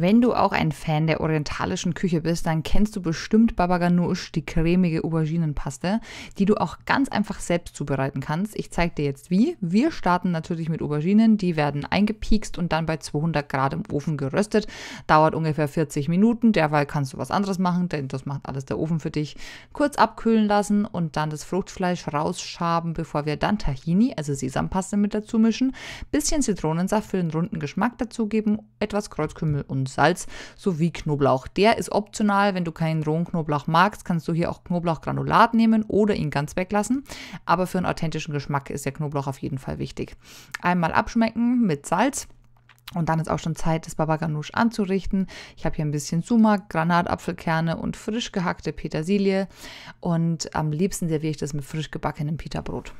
Wenn du auch ein Fan der orientalischen Küche bist, dann kennst du bestimmt Baba Ganoush, die cremige Auberginenpaste, die du auch ganz einfach selbst zubereiten kannst. Ich zeige dir jetzt wie. Wir starten natürlich mit Auberginen, die werden eingepiekst und dann bei 200 Grad im Ofen geröstet. Dauert ungefähr 40 Minuten, derweil kannst du was anderes machen, denn das macht alles der Ofen für dich. Kurz abkühlen lassen und dann das Fruchtfleisch rausschaben, bevor wir dann Tahini, also Sesampaste mit dazu mischen, bisschen Zitronensaft für den runden Geschmack dazugeben, etwas Kreuzkümmel und und Salz sowie Knoblauch. Der ist optional, wenn du keinen rohen Knoblauch magst, kannst du hier auch Knoblauchgranulat nehmen oder ihn ganz weglassen. Aber für einen authentischen Geschmack ist der Knoblauch auf jeden Fall wichtig. Einmal abschmecken mit Salz. Und dann ist auch schon Zeit, das Baba Ganoush anzurichten. Ich habe hier ein bisschen Sumak, Granatapfelkerne und frisch gehackte Petersilie. Und am liebsten serviere ich das mit frisch gebackenem Peterbrot.